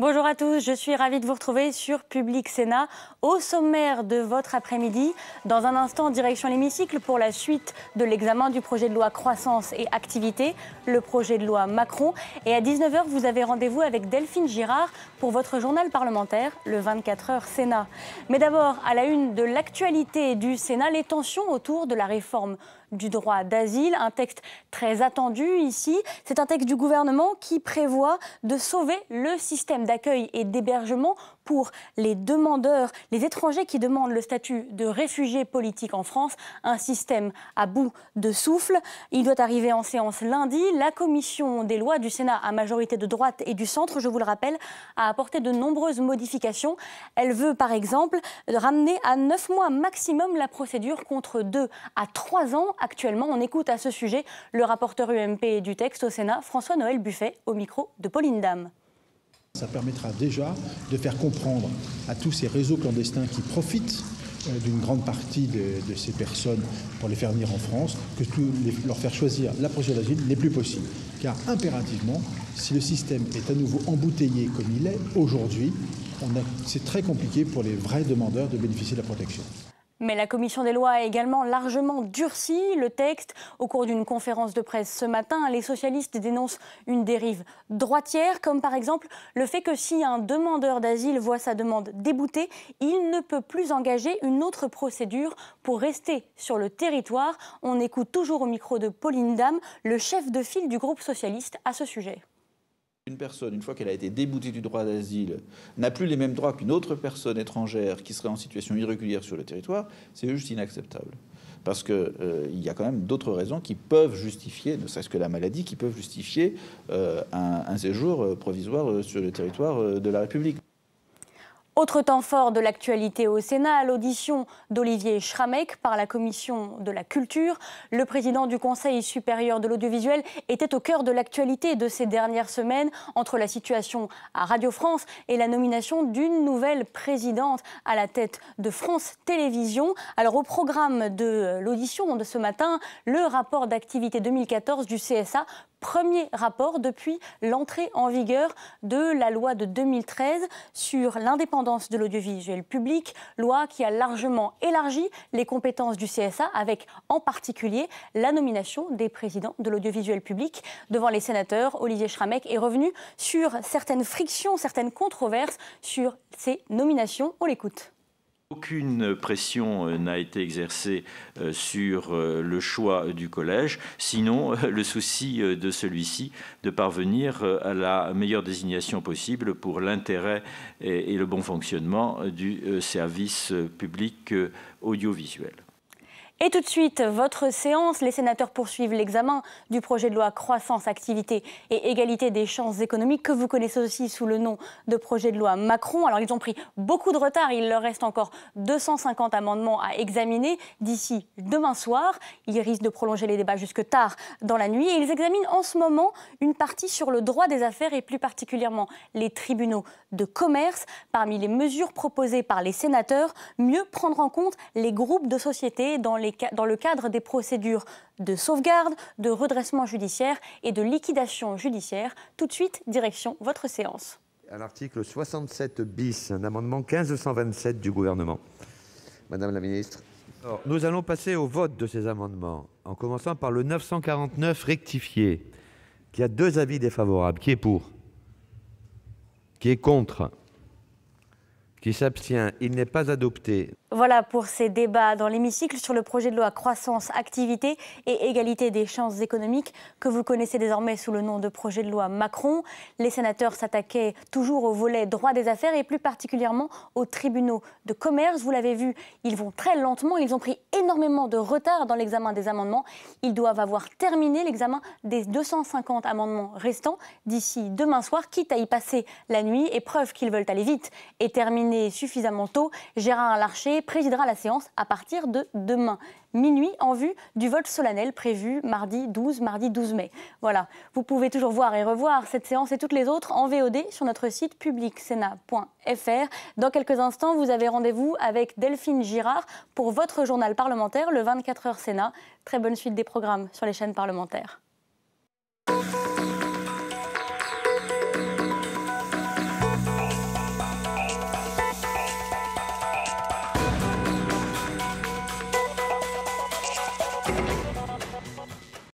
Bonjour à tous, je suis ravie de vous retrouver sur Public Sénat. Au sommaire de votre après-midi, dans un instant, direction l'hémicycle pour la suite de l'examen du projet de loi croissance et activité, le projet de loi Macron. Et à 19h, vous avez rendez-vous avec Delphine Girard pour votre journal parlementaire, le 24h Sénat. Mais d'abord, à la une de l'actualité du Sénat, les tensions autour de la réforme du droit d'asile, un texte très attendu ici. C'est un texte du gouvernement qui prévoit de sauver le système d'accueil et d'hébergement pour les demandeurs, les étrangers qui demandent le statut de réfugiés politiques en France, un système à bout de souffle. Il doit arriver en séance lundi. La commission des lois du Sénat à majorité de droite et du centre, je vous le rappelle, a apporté de nombreuses modifications. Elle veut par exemple ramener à 9 mois maximum la procédure contre 2 à 3 ans actuellement. On écoute à ce sujet le rapporteur UMP du texte au Sénat, François-Noël Buffet, au micro de Pauline Dame. Ça permettra déjà de faire comprendre à tous ces réseaux clandestins qui profitent euh, d'une grande partie de, ces personnes pour les faire venir en France, que leur faire choisir la procédure d'asile n'est plus possible. Car impérativement, si le système est à nouveau embouteillé comme il est aujourd'hui, c'est très compliqué pour les vrais demandeurs de bénéficier de la protection. Mais la commission des lois a également largement durci le texte. Au cours d'une conférence de presse ce matin, les socialistes dénoncent une dérive droitière, comme par exemple le fait que si un demandeur d'asile voit sa demande déboutée, il ne peut plus engager une autre procédure pour rester sur le territoire. On écoute toujours au micro de Pauline Dame, le chef de file du groupe socialiste à ce sujet une personne, une fois qu'elle a été déboutée du droit d'asile, n'a plus les mêmes droits qu'une autre personne étrangère qui serait en situation irrégulière sur le territoire, c'est juste inacceptable. Parce qu'il euh, y a quand même d'autres raisons qui peuvent justifier, ne serait-ce que la maladie, qui peuvent justifier euh, un, séjour euh, provisoire sur le territoire de la République. Autre temps fort de l'actualité au Sénat, l'audition d'Olivier Schramek par la Commission de la Culture. Le président du Conseil supérieur de l'audiovisuel était au cœur de l'actualité de ces dernières semaines entre la situation à Radio France et la nomination d'une nouvelle présidente à la tête de France Télévisions. Alors au programme de l'audition de ce matin, le rapport d'activité 2014 du CSA premier rapport depuis l'entrée en vigueur de la loi de 2013 sur l'indépendance de l'audiovisuel public, loi qui a largement élargi les compétences du CSA avec en particulier la nomination des présidents de l'audiovisuel public. Devant les sénateurs, Olivier Schramek est revenu sur certaines frictions, certaines controverses sur ces nominations. On l'écoute. Aucune pression euh, n'a été exercée euh, sur euh, le choix du collège, sinon le souci de celui-ci de parvenir à la meilleure désignation possible pour l'intérêt et le bon fonctionnement du service public audiovisuel. Et tout de suite, votre séance. Les sénateurs poursuivent l'examen du projet de loi croissance, activité et égalité des chances économiques que vous connaissez aussi sous le nom de projet de loi Macron. Alors ils ont pris beaucoup de retard. Il leur reste encore 250 amendements à examiner d'ici demain soir. Ils risquent de prolonger les débats jusque tard dans la nuit. Et ils examinent en ce moment une partie sur le droit des affaires et plus particulièrement les tribunaux de commerce. Parmi les mesures proposées par les sénateurs, mieux prendre en compte les groupes de sociétés dans les dans le cadre des procédures de sauvegarde, de redressement judiciaire et de liquidation judiciaire. Tout de suite, direction votre séance. À l'article 67 bis, un amendement 1527 du gouvernement. Madame la ministre. nous allons passer au vote de ces amendements, en commençant par le 949 rectifié, qui a deux avis défavorables. Qui est pour Qui est contre Qui s'abstient Il n'est pas adopté. Voilà pour ces débats dans l'hémicycle sur le projet de loi croissance, activité et égalité des chances économiques que vous connaissez désormais sous le nom de projet de loi Macron. Les sénateurs s'attaquaient toujours au volet droit des affaires et plus particulièrement aux tribunaux de commerce. Vous l'avez vu, ils vont très lentement, ils ont pris énormément de retard dans l'examen des amendements. Ils doivent avoir terminé l'examen des 250 amendements restants d'ici demain soir, quitte à y passer la nuit. Et preuve qu'ils veulent aller vite et terminer suffisamment tôt, Gérard Larcher présidera la séance à partir de demain, minuit, en vue du vote solennel prévu mardi 12, mardi 12 mai. Voilà, vous pouvez toujours voir et revoir cette séance et toutes les autres en VOD sur notre site publicsena.fr. Dans quelques instants, vous avez rendez-vous avec Delphine Girard pour votre journal parlementaire, le 24h Sénat. Très bonne suite des programmes sur les chaînes parlementaires.